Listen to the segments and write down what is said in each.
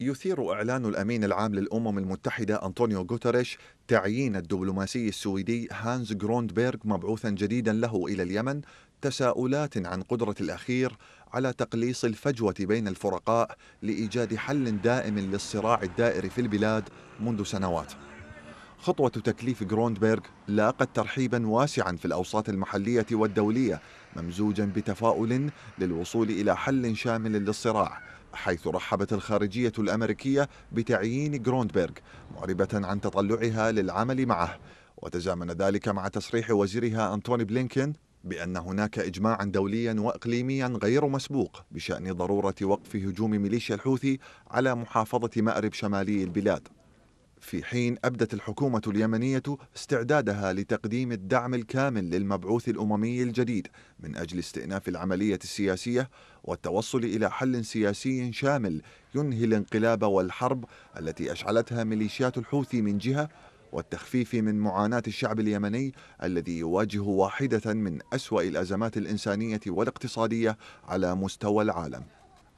يثير إعلان الأمين العام للأمم المتحدة أنطونيو غوتريش تعيين الدبلوماسي السويدي هانز جروندبيرغ مبعوثا جديدا له إلى اليمن تساؤلات عن قدرة الأخير على تقليص الفجوة بين الفرقاء لإيجاد حل دائم للصراع الدائر في البلاد منذ سنوات خطوة تكليف جروندبيرغ لاقت ترحيبا واسعا في الأوساط المحلية والدولية ممزوجا بتفاؤل للوصول إلى حل شامل للصراع حيث رحبت الخارجية الأمريكية بتعيين جروندبرغ معربة عن تطلعها للعمل معه وتزامن ذلك مع تصريح وزيرها أنتوني بلينكين بأن هناك إجماعا دوليا وإقليميا غير مسبوق بشأن ضرورة وقف هجوم ميليشيا الحوثي على محافظة مأرب شمالي البلاد في حين أبدت الحكومة اليمنية استعدادها لتقديم الدعم الكامل للمبعوث الأممي الجديد من أجل استئناف العملية السياسية والتوصل إلى حل سياسي شامل ينهي الانقلاب والحرب التي أشعلتها ميليشيات الحوثي من جهة والتخفيف من معاناة الشعب اليمني الذي يواجه واحدة من أسوأ الأزمات الإنسانية والاقتصادية على مستوى العالم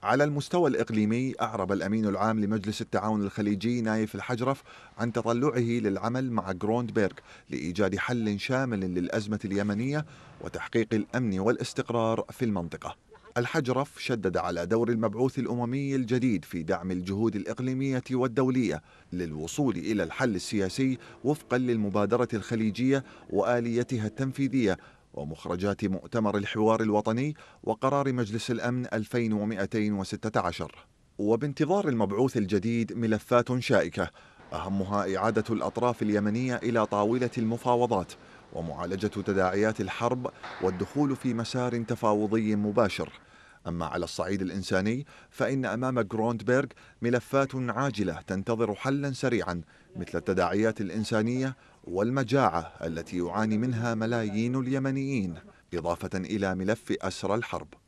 على المستوى الإقليمي أعرب الأمين العام لمجلس التعاون الخليجي نايف الحجرف عن تطلعه للعمل مع جروندبرغ لإيجاد حل شامل للأزمة اليمنية وتحقيق الأمن والاستقرار في المنطقة الحجرف شدد على دور المبعوث الأممي الجديد في دعم الجهود الإقليمية والدولية للوصول إلى الحل السياسي وفقا للمبادرة الخليجية وآليتها التنفيذية ومخرجات مؤتمر الحوار الوطني وقرار مجلس الأمن 2216 وبانتظار المبعوث الجديد ملفات شائكة أهمها إعادة الأطراف اليمنية إلى طاولة المفاوضات ومعالجة تداعيات الحرب والدخول في مسار تفاوضي مباشر أما على الصعيد الإنساني فإن أمام جروندبرغ ملفات عاجلة تنتظر حلا سريعا مثل التداعيات الإنسانية والمجاعة التي يعاني منها ملايين اليمنيين إضافة إلى ملف أسرى الحرب